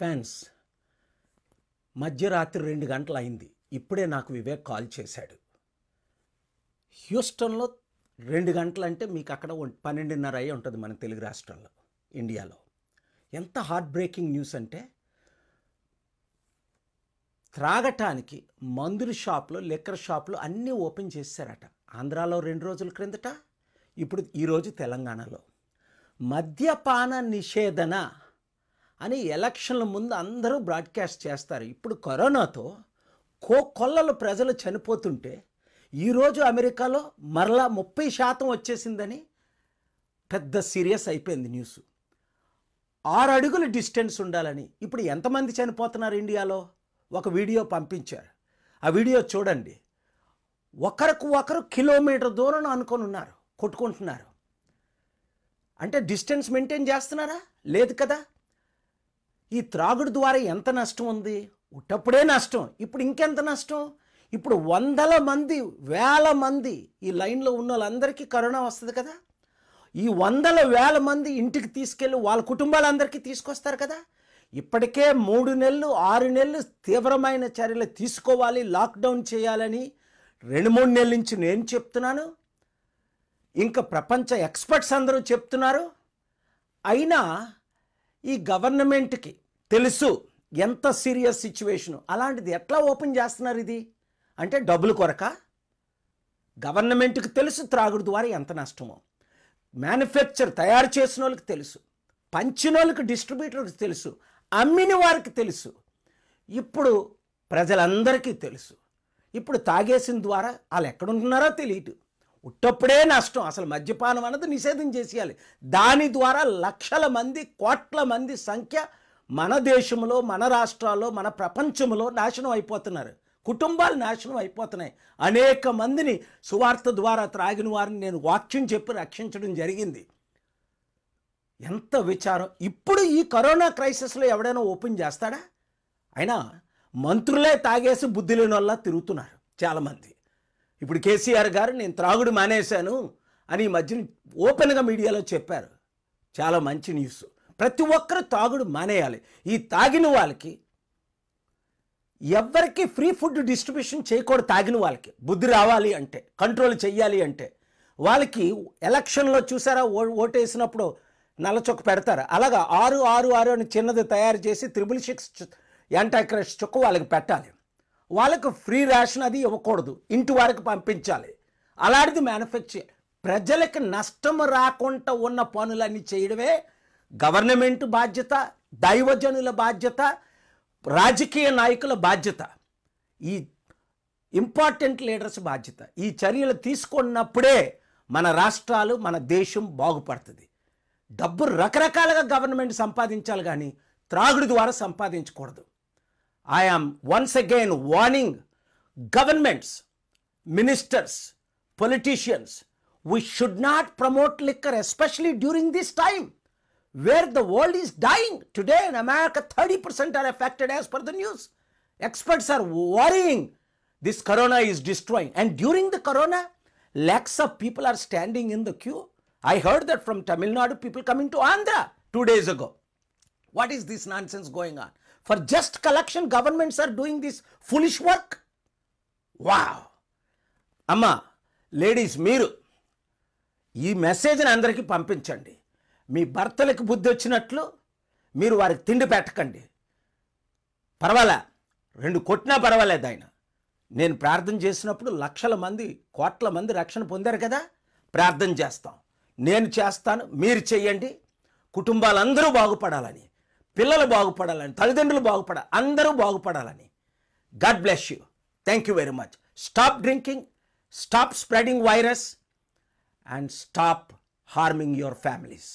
Fans మధ్యరాత్రి రెండు గంటలు అయింది ఇప్పుడే నాకు వివేక్ కాల్ చేశాడు హ్యూస్టన్లో రెండు గంటలంటే మీకు అక్కడ పన్నెండున్నర అయ్యి ఉంటుంది మన తెలుగు రాష్ట్రంలో ఇండియాలో ఎంత హార్ట్ బ్రేకింగ్ న్యూస్ అంటే త్రాగటానికి మందుల షాప్లో లిక్కర్ షాప్లు అన్నీ ఓపెన్ చేశారట ఆంధ్రాలో రెండు రోజుల క్రిందట ఇప్పుడు ఈరోజు తెలంగాణలో మద్యపాన నిషేధన అని ఎలక్షన్ల ముందు అందరూ బ్రాడ్కాస్ట్ చేస్తారు ఇప్పుడు కరోనాతో కోకొల్లలు ప్రజలు చనిపోతుంటే ఈరోజు అమెరికాలో మరలా ముప్పై శాతం వచ్చేసిందని పెద్ద సీరియస్ అయిపోయింది న్యూస్ ఆరు అడుగుల డిస్టెన్స్ ఉండాలని ఇప్పుడు ఎంతమంది చనిపోతున్నారు ఇండియాలో ఒక వీడియో పంపించారు ఆ వీడియో చూడండి ఒకరికి ఒకరు కిలోమీటర్ దూరం అనుకొని ఉన్నారు కొట్టుకుంటున్నారు అంటే డిస్టెన్స్ మెయింటైన్ చేస్తున్నారా లేదు కదా ఈ త్రాగుడు ద్వారా ఎంత నష్టం ఉంది ఉట్టప్పుడే నష్టం ఇప్పుడు ఇంకెంత నష్టం ఇప్పుడు వందల మంది వేల మంది ఈ లైన్లో ఉన్న వాళ్ళందరికీ కరోనా వస్తుంది కదా ఈ వందల వేల మంది ఇంటికి తీసుకెళ్ళి వాళ్ళ కుటుంబాలందరికీ తీసుకొస్తారు కదా ఇప్పటికే మూడు నెలలు ఆరు నెలలు తీవ్రమైన చర్యలు తీసుకోవాలి లాక్డౌన్ చేయాలని రెండు మూడు నెలల నుంచి నేను చెప్తున్నాను ఇంకా ప్రపంచ ఎక్స్పర్ట్స్ అందరూ చెప్తున్నారు అయినా ఈ గవర్నమెంట్కి తెలుసు ఎంత సీరియస్ సిచ్యువేషను అలాంటిది ఎట్లా ఓపెన్ చేస్తున్నారు ఇది అంటే డబ్బులు కొరక గవర్నమెంట్కి తెలుసు త్రాగుడు ద్వారా ఎంత నష్టమో మ్యానుఫ్యాక్చర్ తయారు చేసిన వాళ్ళకి తెలుసు పంచిన వాళ్ళకి డిస్ట్రిబ్యూటర్కి తెలుసు అమ్మిన వారికి తెలుసు ఇప్పుడు ప్రజలందరికీ తెలుసు ఇప్పుడు తాగేసిన ద్వారా వాళ్ళు ఎక్కడుంటున్నారో తెలియదు ఉట్టప్పుడే నష్టం అసలు మద్యపానం అన్నది నిషేధం చేసేయాలి దాని ద్వారా లక్షల మంది కోట్ల మంది సంఖ్య మన దేశంలో మన రాష్ట్రాల్లో మన ప్రపంచంలో నాశనం అయిపోతున్నారు కుటుంబాలు నాశనం అయిపోతున్నాయి అనేక మందిని సువార్త ద్వారా త్రాగిన వారిని నేను వాక్యం చెప్పి రక్షించడం జరిగింది ఎంత విచారం ఇప్పుడు ఈ కరోనా క్రైసిస్లో ఎవడైనా ఓపెన్ చేస్తాడా అయినా మంత్రులే తాగేసి బుద్ధి లేని వల్ల తిరుగుతున్నారు చాలామంది ఇప్పుడు కేసీఆర్ గారు నేను త్రాగుడు మానేశాను అని ఈ మధ్యన ఓపెన్గా మీడియాలో చెప్పారు చాలా మంచి న్యూస్ ప్రతి ఒక్కరు తాగుడు మానేయాలి ఈ తాగిన వాళ్ళకి ఎవరికి ఫ్రీ ఫుడ్ డిస్ట్రిబ్యూషన్ చేయకూడదు తాగిన వాళ్ళకి బుద్ధి రావాలి అంటే కంట్రోల్ చెయ్యాలి అంటే వాళ్ళకి ఎలక్షన్లో చూసారా ఓ ఓటేసినప్పుడు నల్లచొక్క పెడతారు అలాగా ఆరు ఆరు ఆరు అని చిన్నది తయారు చేసి త్రిబుల్ సిక్స్ యాంటీ చొక్క వాళ్ళకి పెట్టాలి వాళ్ళకు ఫ్రీ రేషన్ అది ఇవ్వకూడదు ఇంటి వారికి పంపించాలి అలాంటిది మ్యానుఫ్యాక్చర్ ప్రజలకు నష్టం రాకుండా ఉన్న పనులన్నీ చేయడమే గవర్నమెంట్ బాధ్యత దైవజనుల బాధ్యత రాజకీయ నాయకుల బాధ్యత ఈ ఇంపార్టెంట్ లీడర్స్ బాధ్యత ఈ చర్యలు తీసుకున్నప్పుడే మన రాష్ట్రాలు మన దేశం బాగుపడుతుంది డబ్బు రకరకాలుగా గవర్నమెంట్ సంపాదించాలి కానీ త్రాగుడి ద్వారా సంపాదించకూడదు I am once again warning governments, ministers, politicians, we should not promote liquor, especially during this time where the world is dying. Today in America, 30% are affected as per the news. Experts are worrying this corona is destroying. And during the corona, lakhs of people are standing in the queue. I heard that from Tamil Nadu people coming to Andhra two days ago. What is this nonsense going on? For just collection governments are doing this foolish work wow అమ్మ ladies మీరు ఈ మెసేజ్ని అందరికీ పంపించండి మీ భర్తలకు బుద్ధి వచ్చినట్లు మీరు వారికి తిండి పెట్టకండి పర్వాలే రెండు కొట్టినా పర్వాలేదు ఆయన నేను ప్రార్థన చేసినప్పుడు లక్షల మంది కోట్ల మంది రక్షణ పొందారు కదా ప్రార్థన చేస్తాం నేను చేస్తాను మీరు చెయ్యండి కుటుంబాలందరూ బాగుపడాలని పిల్లలు బాగుపడాలని తల్లిదండ్రులు బాగుపడాలి అందరూ బాగుపడాలని God bless you thank you very much stop drinking stop spreading virus and stop harming your families